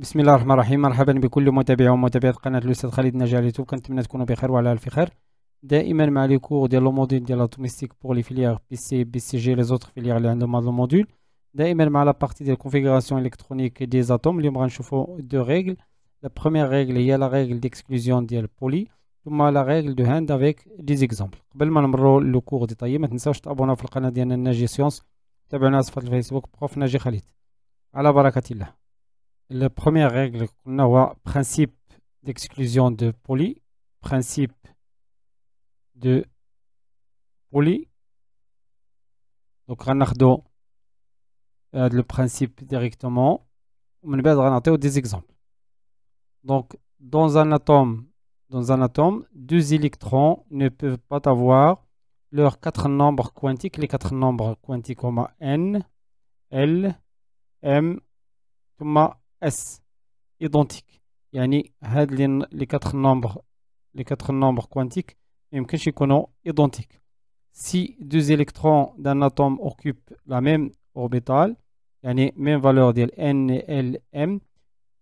بسم الله الرحمن الرحيم مرحبا بكل متابع ومتابعة قناة الأستاذ خالد على اليوتيوب كنتمنى تكونوا بخير وعلى ألف خير دائما مع لي كور ديال لو موديل ديال لاتوميستيك بور لي فيليير بي سي بي سي جي لي زوتر فيليير اللي عندهم هاد لو موديل دائما مع لا بارتي ديال كونفيغوراسيون الكترونيك دي زاتوم اليوم غنشوفو دو ريغل لا بروميير ريغل هي لا ريغل ديكسكلوزيون ديال بولي ثم لا ريغل دو هاند افيك دي زيكزامبل قبل ما نمرو لو كور دي طيب ما تنساوش تابوناو في القناة ديالنا ناجي سيونس تابعونا على صفحة الفيسبوك بروف ناجي خالد على بركة الله La première règle qu'on a, principe d'exclusion de Pauli, principe de Pauli. Donc, on a le principe directement. On va des exemples. Donc, dans un atome, dans un atome, deux électrons ne peuvent pas avoir leurs quatre nombres quantiques, les quatre nombres quantiques comme N, L, M, S identique. Il y quatre nombres, les quatre nombres quantiques, impossible identiques. Si deux électrons d'un atome occupent la même orbital, la même valeur de n, l, m,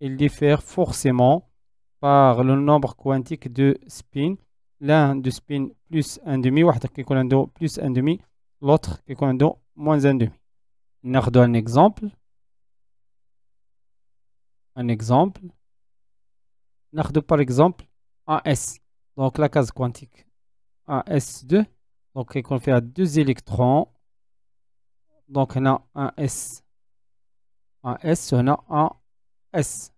ils diffèrent forcément par le nombre quantique de spin. L'un de spin plus un demi, ou un demi, l'autre que moins 1,5. demi. Nous un exemple un exemple. Nous par exemple S, Donc la case quantique s 2 Donc on fait à deux électrons. Donc on a un S. Un S, on a un S.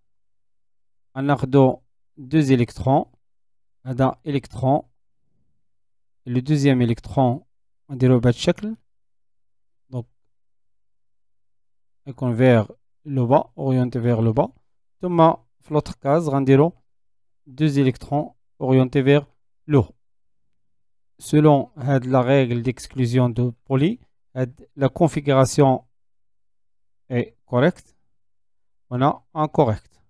On a deux électrons. On a un électron. Le deuxième électron, on dirait de chèque, Donc, on vers le bas, orienté vers le bas. Thomas l'autre case, on deux électrons orientés vers le Selon la règle d'exclusion de Pauli, la configuration est correcte. On a incorrect.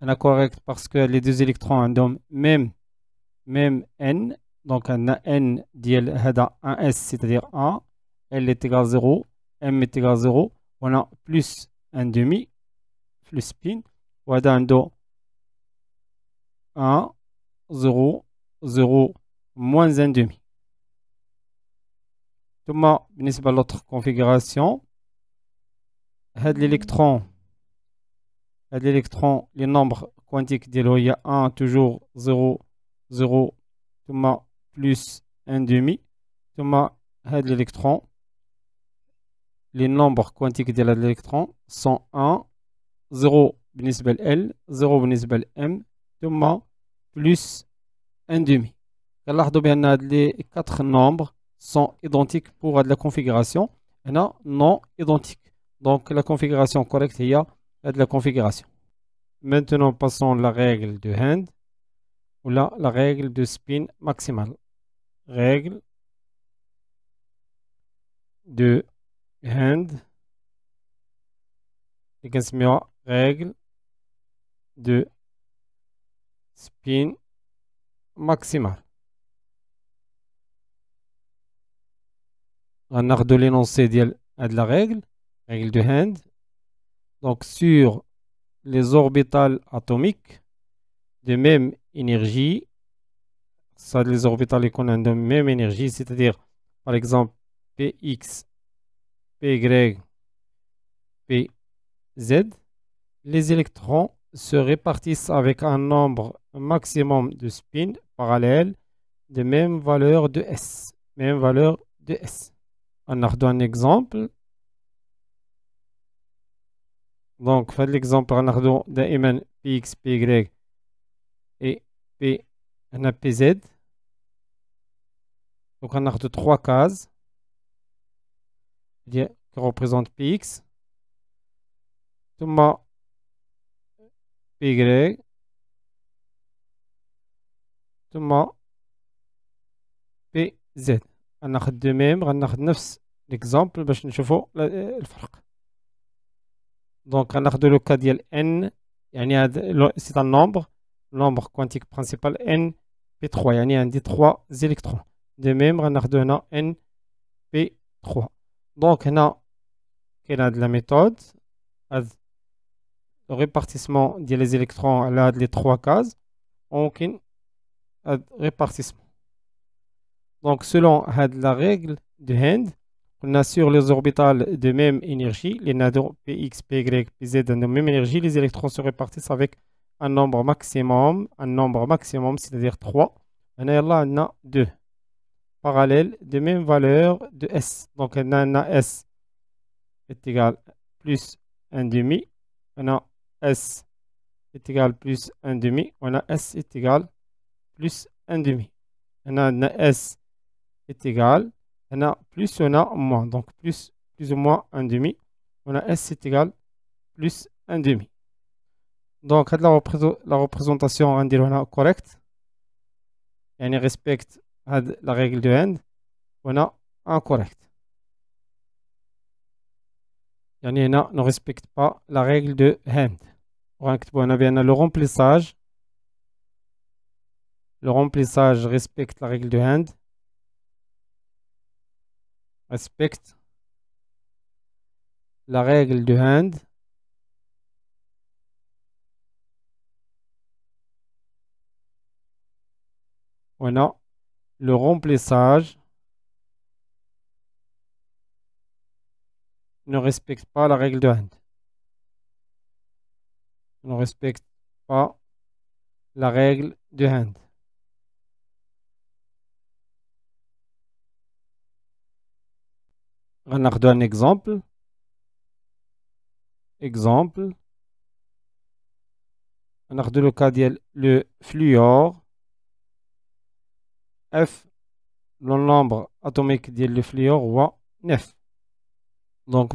On a correct parce que les deux électrons ont même, même n. Donc on a n est 1s, c'est-à-dire 1, l est égal à 0, m est égal à 0, on plus un demi plus spin ou dos 1 0 0 moins un demi thomas بالنسبة l'autre configuration had l'électron هاد l'électron les nombres quantiques y a 1 toujours 0 0 thomas plus un demi thomas de l'électron les nombres quantiques de l'électron sont 1 0 0, L 0 بالنسبه M ثم plus 1 demi لي 4 nombres sont identiques pour la configuration هنا non identiques donc la configuration correcte est la configuration maintenant passons la règle de hand ou la, règle de spin maximal. règle de hand et règle de spin maximal. On a de l'énoncé de la règle, règle de hand. Donc sur les orbitales atomiques de même énergie, ça les orbitales qui ont de même énergie, c'est-à-dire par exemple px P-Z. les électrons se répartissent avec un nombre maximum de spins parallèles de même valeur de S. Même valeur de S. On a un exemple. Donc, fait l'exemple, on a x PX, PY et P, p PZ. Donc, on a trois cases qui représente Px. Tout ma Py. Tout ma Pz. On de même, on a l'exemple, je Donc, on a de le cas de n, c'est un nombre, nombre quantique principal n, P3, il y a un des trois électrons. De même, on a n, P3. Donc, on a, a de la méthode. Le répartissement des électrons, à a les trois cases. on a le répartissement. Donc, selon la règle de Hand, on assure les orbitales de même énergie. Les nadons PX, PY, PZ de même énergie. Les électrons se répartissent avec un nombre maximum, un nombre maximum, c'est-à-dire 3. Et là, on a 2 parallèle des mêmes valeurs de S. Donc, on a S est égal plus 1 On a S est égal plus 1 On a S est égal plus 1 demi. On a S est égal. On a plus, ou moins. Donc, plus, ou moins 1 On a S est égal plus 1,5. Donc, la représentation, on a correcte. Elle respecte la règle de hand, on incorrect. Il y en a ne respecte pas la règle de hand. on a bien le remplissage. Le remplissage respecte la règle de hand. Respecte la règle de hand. On a le remplissage ne respecte pas la règle de Hand. Ne respecte pas la règle de Hand. On a un exemple. Exemple. On a le cas le fluor. F le nombre atomique de fluor ou 9. Donc,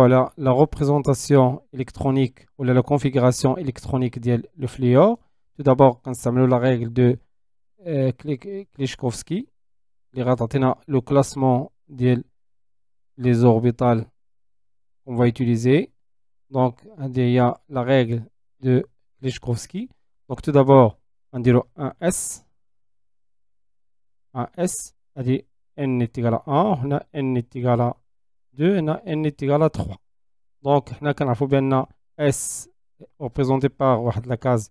la représentation électronique ou la configuration électronique de le fluor. Tout d'abord, quand ça la règle de a euh, Klichkovski, le classement des les orbitales qu'on va utiliser. Donc, il y a la règle de Klichkovski. Donc, tout d'abord, on dirait un S à S, c'est-à-dire n est égal à 1, n est égal à 2, on n est égal à 3. Donc, on a bien S représenté par la case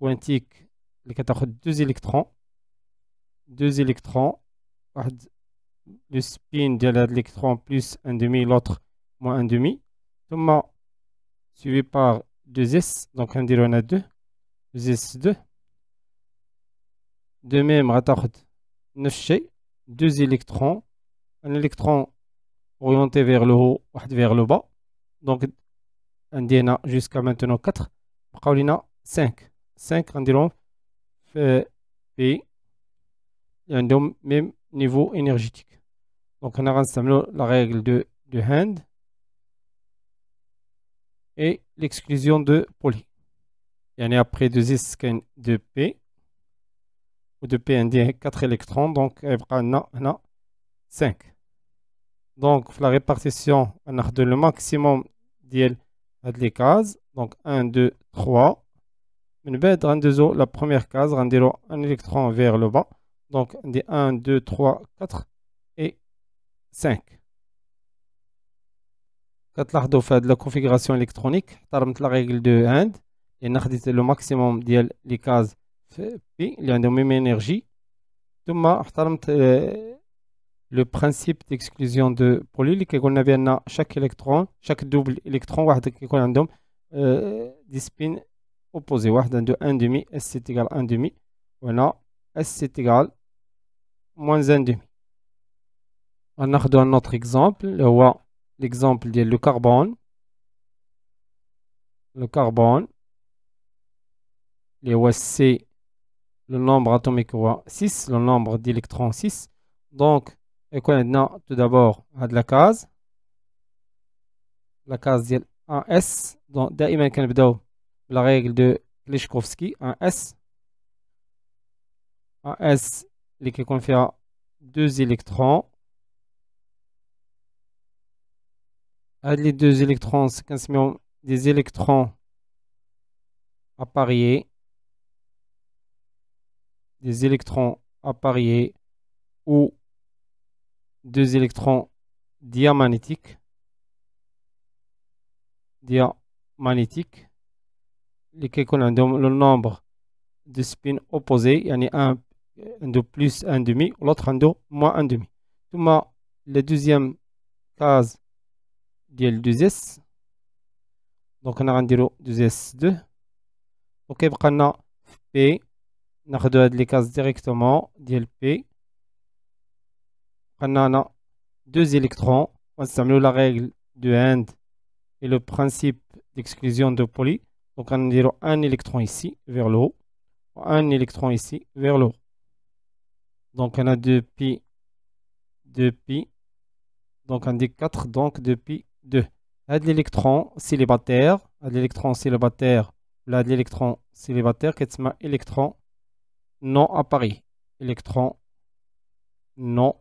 quantique, a 2 électrons. 2 électrons, le spin de l'électron plus 1 demi, l'autre moins 1 demi. Tout suivi par 2s, donc on dirait a 2, 2s2. De même, on chez deux électrons, un électron orienté vers le haut, un vers le bas. Donc, on a jusqu'à maintenant 4. On a 5. 5, on P, et un même niveau énergétique. Donc, on a la règle de, Hand et l'exclusion de Poly. Et y a après 2 is de P ou de PND 4 électrons, donc il y a 5. Donc la répartition, on a le maximum de les cases, donc 1, 2, 3. Une va deux la première case, on rendez un électron vers le bas, donc on a 1, 2, 3, 4 et 5. Quand on fait la configuration électronique, on a la règle de 1 et on a le maximum les cases il y a une énergie. Euh, le principe d'exclusion de polylule, c'est qu'on a bien chaque électron, chaque double électron, on a une discipline opposée. 1,5, s c'est égal à 1,5, s c'est égal à moins 1,5. On a un autre exemple, l'exemple du carbone. Le carbone, il y a le nombre atomique 6 le nombre d'électrons 6 donc quoi maintenant tout d'abord de la case la case est 1s donc on كنبداو la règle de كليشكوفسكي 1s 1s qui confère 2 électrons à les 2 électrons كنسميهم des électrons appariés des électrons appariés ou deux électrons diamagnétiques, diamagnétiques lesquels ont le nombre de spins opposés, il y en a un, de plus un demi, l'autre un de moins un demi. Tout la deuxième case ديال 2s donc on a غنديرو 2s2 donc on a p on a deux électrons a la règle de هاند et le principe d'exclusion de poly. Donc on a un électron ici vers le haut, un électron ici vers le haut. Donc on a deux pi deux pi donc on a quatre, donc deux pi 2. Là de l'électron célibataire, là de célibataire, là de l'électron célibataire, qu'est-ce électron non à électrons non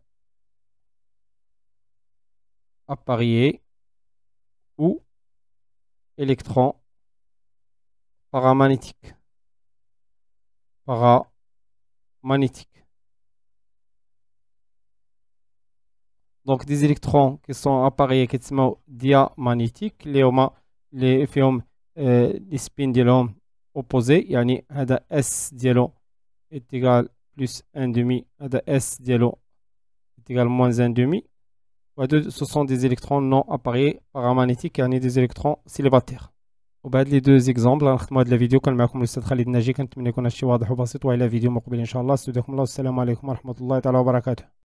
à ou électrons paramagnétiques, paramagnétiques. Donc des électrons qui sont appariés qui sont diamagnétiques, les هما euh, les spins opposés, y opposé يعني un S ديالو est égal plus 1,5 demi à de S dialo est égal moins 1,5 demi. Ce sont des électrons non appareillés paramagnétiques et des électrons célibataires. Au bas les deux exemples, la vidéo comme la vidéo, je vous montrer la vidéo,